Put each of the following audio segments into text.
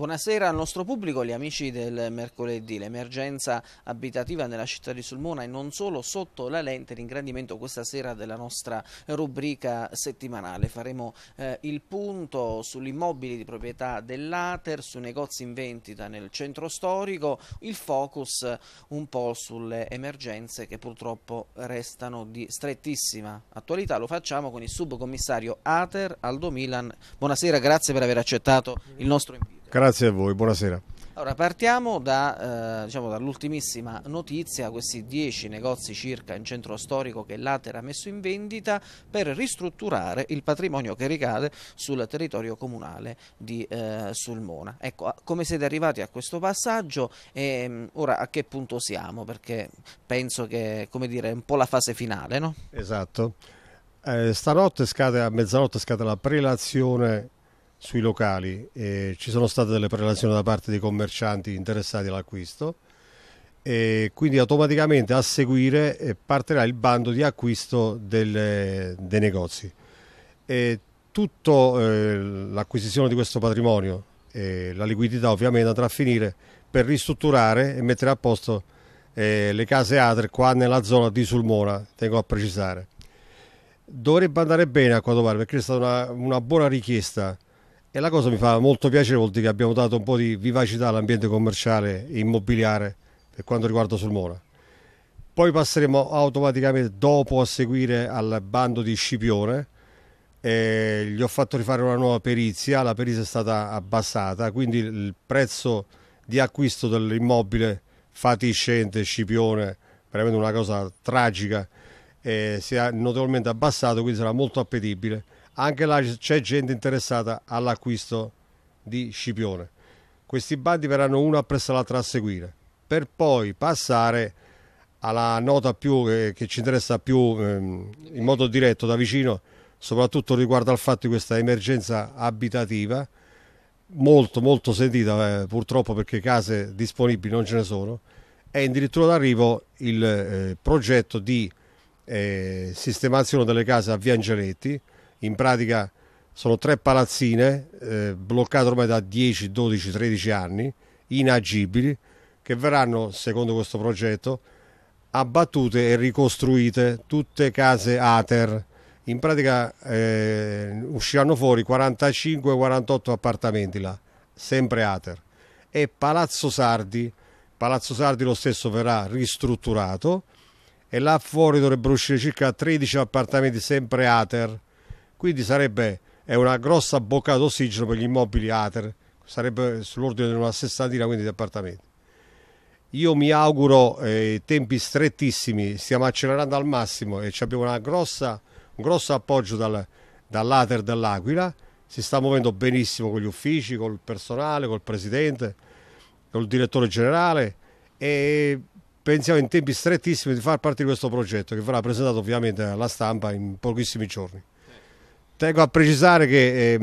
Buonasera al nostro pubblico, gli amici del mercoledì. L'emergenza abitativa nella città di Sulmona e non solo sotto la lente l'ingrandimento questa sera della nostra rubrica settimanale. Faremo eh, il punto sugli immobili di proprietà dell'Ater, sui negozi in vendita nel centro storico, il focus un po' sulle emergenze che purtroppo restano di strettissima attualità. Lo facciamo con il subcommissario Ater Aldo Milan. Buonasera, grazie per aver accettato il nostro invito. Grazie a voi, buonasera. Allora, partiamo da, eh, diciamo, dall'ultimissima notizia, questi 10 negozi circa in centro storico che l'Ater ha messo in vendita per ristrutturare il patrimonio che ricade sul territorio comunale di eh, Sulmona. Ecco, come siete arrivati a questo passaggio e mm, ora a che punto siamo? Perché penso che dire, è un po' la fase finale, no? Esatto. Eh, stanotte scade, a mezzanotte scade la prelazione sui locali, eh, ci sono state delle prelazioni da parte dei commercianti interessati all'acquisto e quindi automaticamente a seguire eh, partirà il bando di acquisto del, dei negozi. E tutto eh, l'acquisizione di questo patrimonio e la liquidità ovviamente andrà a finire per ristrutturare e mettere a posto eh, le case ATRE qua nella zona di Sulmona, tengo a precisare. Dovrebbe andare bene a quanto pare perché è stata una, una buona richiesta e la cosa mi fa molto piacere, vuol dire che abbiamo dato un po' di vivacità all'ambiente commerciale e immobiliare per quanto riguarda Sulmona. Poi passeremo automaticamente dopo a seguire al bando di Scipione. Eh, gli ho fatto rifare una nuova perizia, la perizia è stata abbassata, quindi il prezzo di acquisto dell'immobile fatiscente Scipione, veramente una cosa tragica, eh, si è notevolmente abbassato, quindi sarà molto appetibile anche là c'è gente interessata all'acquisto di Scipione. Questi bandi verranno uno appresso l'altro a seguire, per poi passare alla nota più, eh, che ci interessa più ehm, in modo diretto da vicino, soprattutto riguardo al fatto di questa emergenza abitativa, molto molto sentita eh, purtroppo perché case disponibili non ce ne sono, è addirittura d'arrivo il eh, progetto di eh, sistemazione delle case a Via Angeretti, in pratica sono tre palazzine eh, bloccate ormai da 10, 12, 13 anni, inagibili, che verranno, secondo questo progetto, abbattute e ricostruite tutte case ATER. In pratica eh, usciranno fuori 45-48 appartamenti là, sempre ATER. E Palazzo Sardi, Palazzo Sardi lo stesso verrà ristrutturato e là fuori dovrebbero uscire circa 13 appartamenti sempre ATER quindi sarebbe è una grossa bocca d'ossigeno per gli immobili ATER, sarebbe sull'ordine di una sessantina quindi di appartamenti. Io mi auguro eh, tempi strettissimi, stiamo accelerando al massimo e abbiamo grossa, un grosso appoggio dal, dall'ATER dell'Aquila, si sta muovendo benissimo con gli uffici, col personale, col presidente, col direttore generale e pensiamo in tempi strettissimi di far parte di questo progetto che verrà presentato ovviamente alla stampa in pochissimi giorni. Tengo a precisare che eh,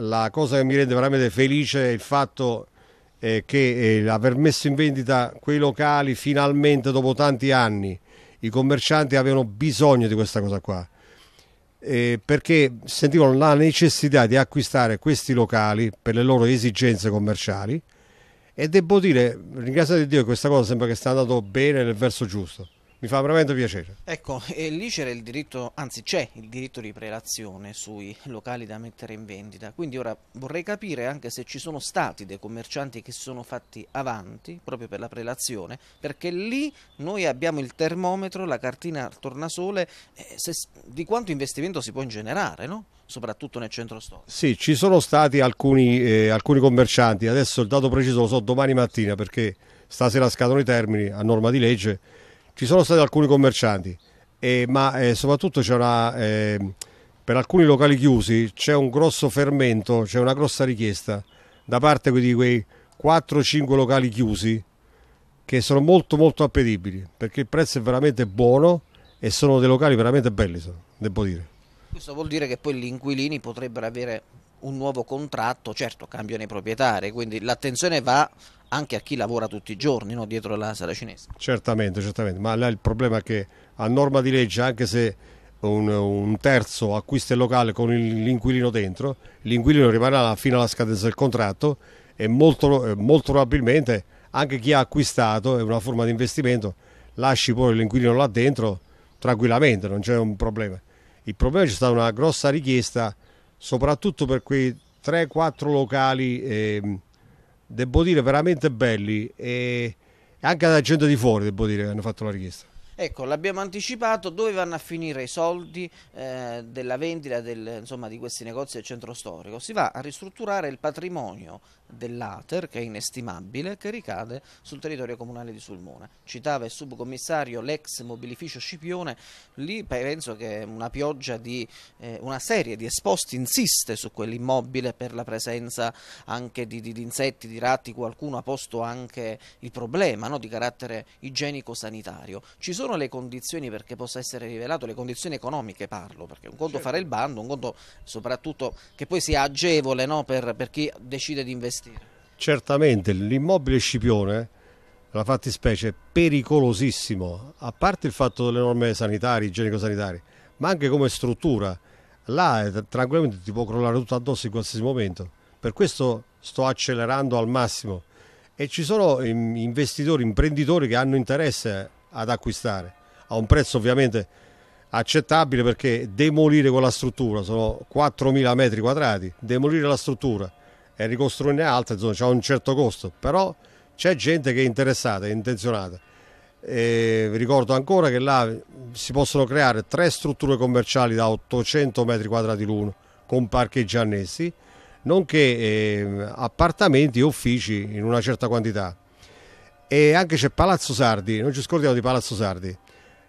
la cosa che mi rende veramente felice è il fatto eh, che eh, aver messo in vendita quei locali finalmente dopo tanti anni. I commercianti avevano bisogno di questa cosa qua. Eh, perché sentivano la necessità di acquistare questi locali per le loro esigenze commerciali e devo dire, ringraziate Dio, che questa cosa sembra che sta andando bene nel verso giusto mi fa veramente piacere. Ecco, lì c'era il diritto, anzi c'è il diritto di prelazione sui locali da mettere in vendita, quindi ora vorrei capire anche se ci sono stati dei commercianti che si sono fatti avanti proprio per la prelazione, perché lì noi abbiamo il termometro, la cartina tornasole, eh, se, di quanto investimento si può generare, no? soprattutto nel centro storico. Sì, ci sono stati alcuni, eh, alcuni commercianti, adesso il dato preciso lo so domani mattina perché stasera scadono i termini a norma di legge ci sono stati alcuni commercianti, eh, ma eh, soprattutto c'è una, ehm, per alcuni locali chiusi c'è un grosso fermento, c'è una grossa richiesta da parte di quei 4-5 locali chiusi che sono molto molto appetibili perché il prezzo è veramente buono e sono dei locali veramente belli, devo dire. Questo vuol dire che poi gli inquilini potrebbero avere un nuovo contratto, certo cambiano i proprietari, quindi l'attenzione va anche a chi lavora tutti i giorni no? dietro la sala cinese. Certamente, certamente, ma là il problema è che a norma di legge, anche se un, un terzo acquista il locale con l'inquilino dentro, l'inquilino rimarrà fino alla scadenza del contratto e molto, molto probabilmente anche chi ha acquistato, è una forma di investimento, lasci poi l'inquilino là dentro tranquillamente, non c'è un problema. Il problema è che c'è stata una grossa richiesta soprattutto per quei 3-4 locali, eh, devo dire, veramente belli e anche da gente di fuori, devo dire, che hanno fatto la richiesta. Ecco, l'abbiamo anticipato, dove vanno a finire i soldi eh, della vendita del, insomma, di questi negozi del centro storico? Si va a ristrutturare il patrimonio dell'Ater, che è inestimabile, che ricade sul territorio comunale di Sulmone. Citava il subcommissario l'ex mobilificio Scipione, lì penso che una pioggia di eh, una serie di esposti insiste su quell'immobile per la presenza anche di, di, di, insetti, di ratti, qualcuno ha posto anche il problema no, di carattere igienico-sanitario. Ci sono sono le condizioni perché possa essere rivelato, le condizioni economiche parlo, perché un conto certo. fare il certo. bando, un conto soprattutto che poi sia agevole no, per, per chi decide di investire. Certamente, l'immobile Scipione la fattispecie è pericolosissimo, a parte il fatto delle norme sanitarie, igienico-sanitarie, ma anche come struttura. Là eh, tranquillamente ti può crollare tutto addosso in qualsiasi momento. Per questo sto accelerando al massimo. E ci sono ehm, investitori, imprenditori che hanno interesse ad acquistare a un prezzo ovviamente accettabile perché demolire quella struttura sono 4.000 metri quadrati demolire la struttura e ricostruirne altre insomma c'è un certo costo però c'è gente che è interessata è intenzionata e vi ricordo ancora che là si possono creare tre strutture commerciali da 800 metri quadrati l'uno con parcheggi annessi nonché eh, appartamenti e uffici in una certa quantità e anche c'è Palazzo Sardi, non ci scordiamo di Palazzo Sardi,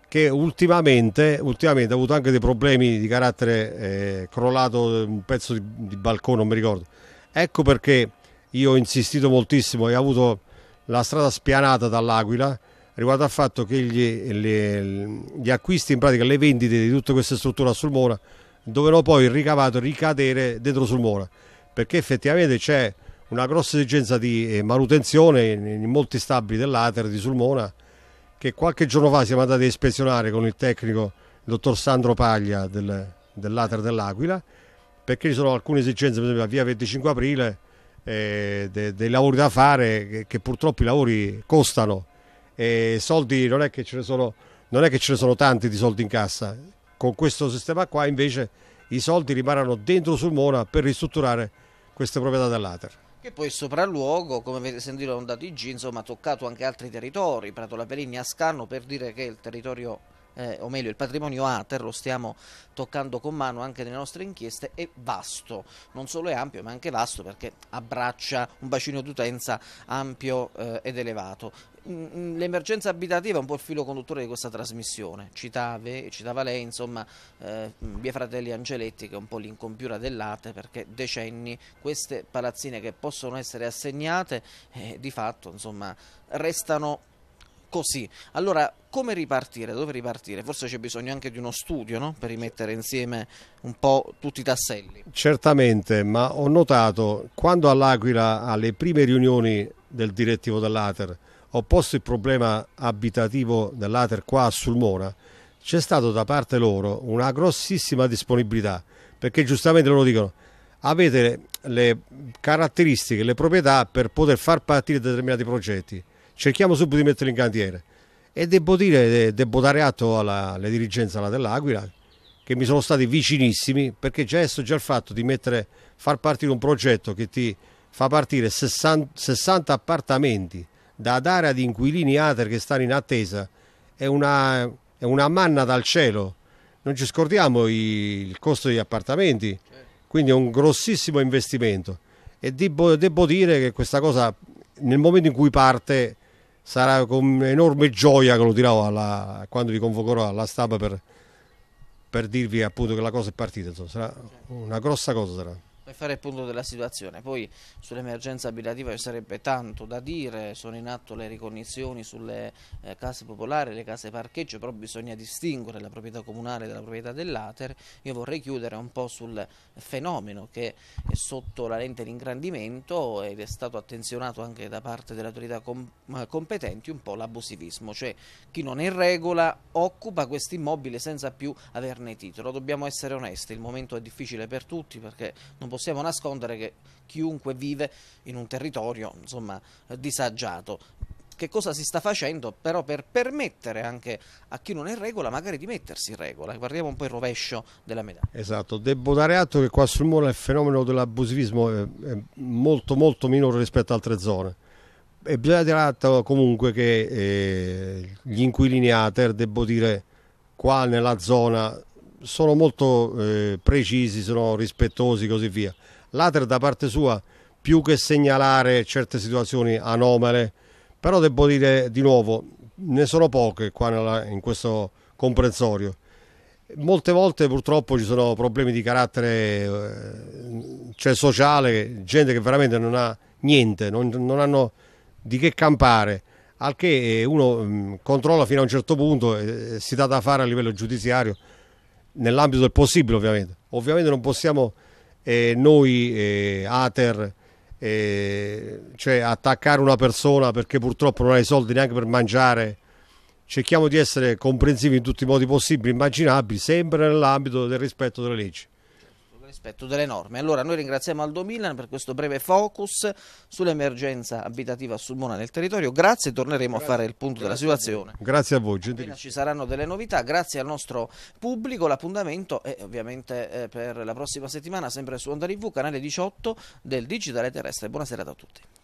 che ultimamente, ultimamente ha avuto anche dei problemi di carattere eh, crollato un pezzo di, di, balcone, non mi ricordo. Ecco perché io ho insistito moltissimo e ho avuto la strada spianata dall'Aquila riguardo al fatto che gli, le, gli acquisti, in pratica le vendite di tutte queste strutture a Sulmona dovevano poi il ricavato ricadere dentro Sulmona perché effettivamente c'è una grossa esigenza di eh, manutenzione in, molti stabili dell'Ater di Sulmona che qualche giorno fa siamo andati a ispezionare con il tecnico il dottor Sandro Paglia del, dell'Ater dell'Aquila perché ci sono alcune esigenze per esempio a via 25 aprile eh, de, dei lavori da fare che, che, purtroppo i lavori costano e soldi non è che ce ne sono non è che ce ne sono tanti di soldi in cassa con questo sistema qua invece i soldi rimarranno dentro Sulmona per ristrutturare queste proprietà dell'Ater che poi il sopralluogo, come avete sentito da un dato IG, insomma, ha toccato anche altri territori, Prato La Peligna, Ascanno, per dire che il territorio eh, o meglio il patrimonio Ater lo stiamo toccando con mano anche nelle nostre inchieste, è vasto, non solo è ampio ma anche vasto perché abbraccia un bacino d'utenza ampio eh, ed elevato. Mm, mm, l'emergenza abitativa è un po' il filo conduttore di questa trasmissione, citave, citava lei insomma eh, mm, via Fratelli Angeletti che è un po' l'incompiura dell'ate perché decenni queste palazzine che possono essere assegnate eh, di fatto insomma restano così. Allora, come ripartire? Dove ripartire? Forse c'è bisogno anche di uno studio no? per rimettere insieme un po' tutti i tasselli. Certamente, ma ho notato quando all'Aquila, alle prime riunioni del direttivo dell'Ater, ho posto il problema abitativo dell'Ater qua a Sulmona, c'è stata da parte loro una grossissima disponibilità, perché giustamente loro dicono avete le caratteristiche, le proprietà per poter far partire determinati progetti cerchiamo subito di metterlo in cantiere. E devo dire, devo dare atto alla, alla dirigenza alla dell'Aquila che mi sono stati vicinissimi perché già, adesso, già il fatto di mettere, far partire un progetto che ti fa partire 60, 60 appartamenti da dare ad inquilini ATER che stanno in attesa è una, è una manna dal cielo. Non ci scordiamo i, il costo degli appartamenti, quindi è un grossissimo investimento. E devo, devo dire che questa cosa nel momento in cui parte sarà con enorme gioia che lo tirò alla, quando vi convocherò alla stampa per, per dirvi appunto che la cosa è partita. Insomma, sarà una grossa cosa. Sarà e fare il punto della situazione. Poi sull'emergenza abitativa ci sarebbe tanto da dire, sono in atto le ricognizioni sulle eh, case popolari, le case parcheggio, però bisogna distinguere la proprietà comunale dalla proprietà dell'Ater. Io vorrei chiudere un po' sul fenomeno che è sotto la lente d'ingrandimento ed è stato attenzionato anche da parte delle autorità com eh, competenti un po' l'abusivismo, cioè chi non è in regola occupa questo immobile senza più averne titolo. Dobbiamo essere onesti, il momento è difficile per tutti perché non possiamo possiamo nascondere che chiunque vive in un territorio insomma, eh, disagiato. Che cosa si sta facendo però per permettere anche a chi non è in regola magari di mettersi in regola? Guardiamo un po' il rovescio della medaglia. Esatto, devo dare atto che qua sul Muro il fenomeno dell'abusivismo è, molto molto minore rispetto ad altre zone e bisogna dare atto comunque che eh, gli inquilini ATER, devo dire, qua nella zona sono molto eh, precisi, sono rispettosi e così via. L'Ater da parte sua più che segnalare certe situazioni anomale, però devo dire di nuovo, ne sono poche qua nella, in questo comprensorio. Molte volte purtroppo ci sono problemi di carattere eh, cioè sociale, gente che veramente non ha niente, non, non hanno di che campare al che eh, uno mm, controlla fino a un certo punto e eh, si dà da fare a livello giudiziario nell'ambito del possibile ovviamente. Ovviamente non possiamo eh, noi eh, Ater eh, cioè attaccare una persona perché purtroppo non ha i soldi neanche per mangiare. Cerchiamo di essere comprensivi in tutti i modi possibili, immaginabili, sempre nell'ambito del rispetto delle leggi rispetto delle norme. Allora noi ringraziamo Aldo Milan per questo breve focus sull'emergenza abitativa sul Mona nel territorio. Grazie, torneremo grazie, a fare il punto della situazione. Grazie a voi, gentili. Ci saranno delle novità, grazie al nostro pubblico. L'appuntamento è ovviamente eh, per la prossima settimana sempre su Onda TV, canale 18 del Digitale Terrestre. Buona serata a tutti.